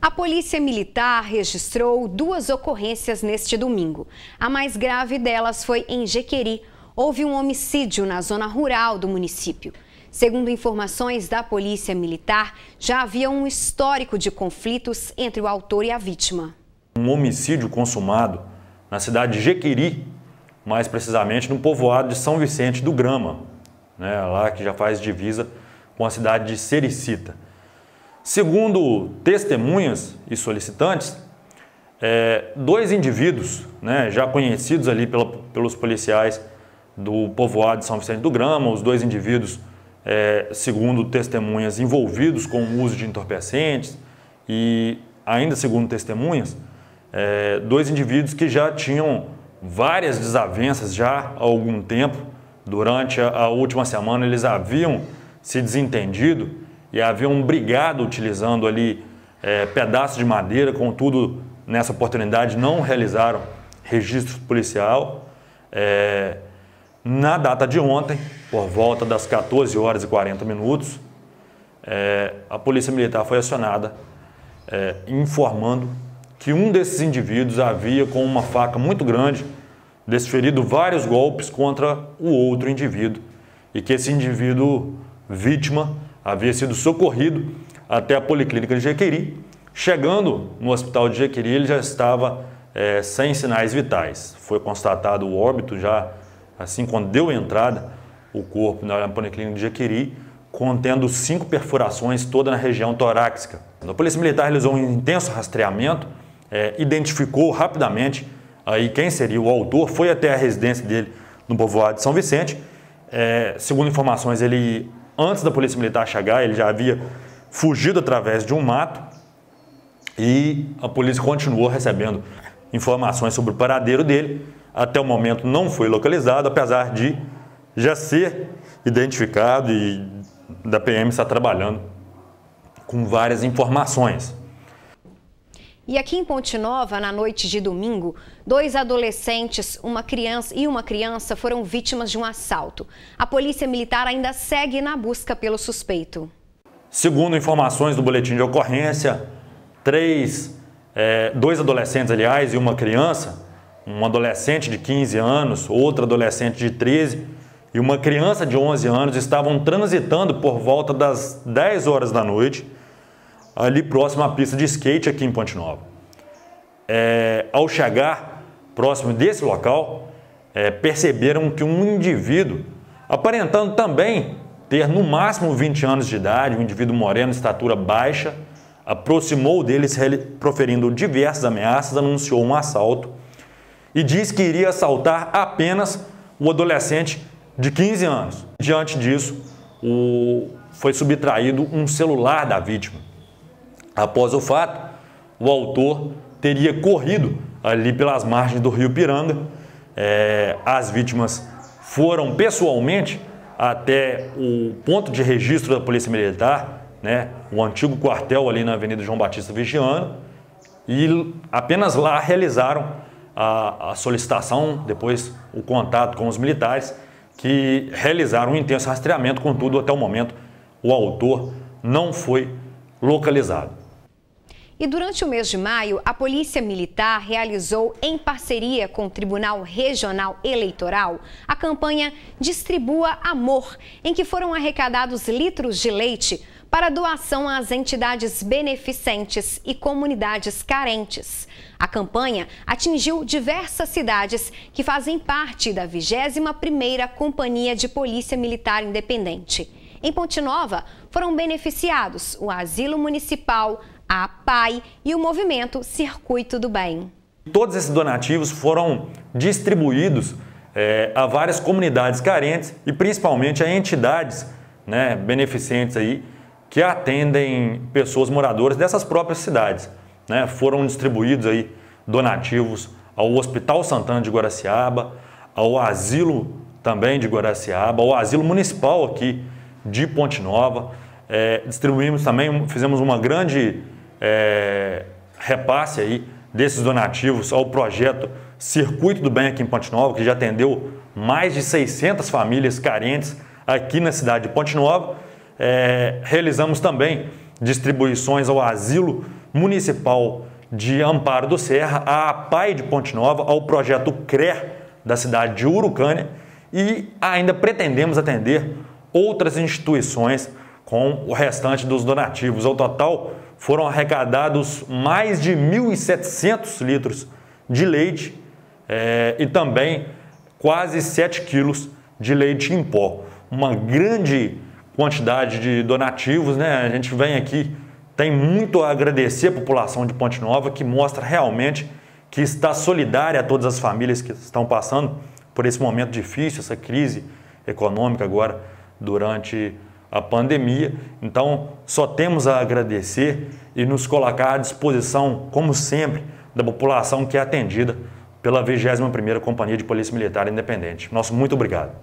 A Polícia Militar registrou duas ocorrências neste domingo. A mais grave delas foi em Jequeri. Houve um homicídio na zona rural do município. Segundo informações da Polícia Militar, já havia um histórico de conflitos entre o autor e a vítima. Um homicídio consumado na cidade de Jequiri, mais precisamente no povoado de São Vicente do Grama, né, lá que já faz divisa com a cidade de Sericita. Segundo testemunhas e solicitantes, é, dois indivíduos, né, já conhecidos ali pela, pelos policiais do povoado de São Vicente do Grama, os dois indivíduos, é, segundo testemunhas, envolvidos com o uso de entorpecentes e ainda segundo testemunhas, é, dois indivíduos que já tinham várias desavenças já há algum tempo. Durante a, a última semana eles haviam se desentendido e havia um brigado utilizando ali é, pedaços de madeira, contudo, nessa oportunidade não realizaram registro policial. É, na data de ontem, por volta das 14 horas e 40 minutos, é, a Polícia Militar foi acionada é, informando que um desses indivíduos havia com uma faca muito grande desferido vários golpes contra o outro indivíduo e que esse indivíduo vítima havia sido socorrido até a policlínica de Jequiri. Chegando no hospital de Jequiri, ele já estava é, sem sinais vitais. Foi constatado o óbito já assim quando deu entrada o corpo na policlínica de Jequiri, contendo cinco perfurações toda na região torácica. A polícia militar realizou um intenso rastreamento, é, identificou rapidamente aí quem seria o autor, foi até a residência dele no povoado de São Vicente. É, segundo informações, ele Antes da Polícia Militar chegar, ele já havia fugido através de um mato e a polícia continuou recebendo informações sobre o paradeiro dele. Até o momento não foi localizado, apesar de já ser identificado e da PM estar trabalhando com várias informações. E aqui em Ponte Nova, na noite de domingo, dois adolescentes, uma criança e uma criança foram vítimas de um assalto. A polícia militar ainda segue na busca pelo suspeito. Segundo informações do boletim de ocorrência, três, é, dois adolescentes, aliás, e uma criança, um adolescente de 15 anos, outro adolescente de 13 e uma criança de 11 anos estavam transitando por volta das 10 horas da noite ali próximo à pista de skate aqui em Ponte Nova. É, ao chegar próximo desse local, é, perceberam que um indivíduo, aparentando também ter no máximo 20 anos de idade, um indivíduo moreno, estatura baixa, aproximou deles proferindo diversas ameaças, anunciou um assalto e disse que iria assaltar apenas o adolescente de 15 anos. Diante disso, o... foi subtraído um celular da vítima. Após o fato, o autor teria corrido ali pelas margens do rio Piranga. É, as vítimas foram pessoalmente até o ponto de registro da Polícia Militar, né, o antigo quartel ali na Avenida João Batista Vigiano, e apenas lá realizaram a, a solicitação, depois o contato com os militares, que realizaram um intenso rastreamento, contudo, até o momento, o autor não foi localizado. E durante o mês de maio, a Polícia Militar realizou, em parceria com o Tribunal Regional Eleitoral, a campanha Distribua Amor, em que foram arrecadados litros de leite para doação às entidades beneficentes e comunidades carentes. A campanha atingiu diversas cidades que fazem parte da 21ª Companhia de Polícia Militar Independente. Em Ponte Nova, foram beneficiados o Asilo Municipal, a PAI e o movimento Circuito do Bem. Todos esses donativos foram distribuídos é, a várias comunidades carentes e principalmente a entidades né, beneficentes aí que atendem pessoas moradoras dessas próprias cidades. Né? Foram distribuídos aí donativos ao Hospital Santana de Guaraciaba, ao Asilo também de Guaraciaba, ao Asilo Municipal aqui de Ponte Nova. É, distribuímos também, fizemos uma grande é, repasse aí desses donativos ao projeto Circuito do Bem aqui em Ponte Nova, que já atendeu mais de 600 famílias carentes aqui na cidade de Ponte Nova. É, realizamos também distribuições ao Asilo Municipal de Amparo do Serra, à PAI de Ponte Nova, ao projeto CRER da cidade de Urucânia e ainda pretendemos atender outras instituições com o restante dos donativos. Ao total, foram arrecadados mais de 1.700 litros de leite é, e também quase 7 quilos de leite em pó. Uma grande quantidade de donativos, né? A gente vem aqui, tem muito a agradecer à população de Ponte Nova, que mostra realmente que está solidária a todas as famílias que estão passando por esse momento difícil, essa crise econômica agora durante a pandemia. Então, só temos a agradecer e nos colocar à disposição, como sempre, da população que é atendida pela 21ª Companhia de Polícia Militar Independente. Nosso muito obrigado.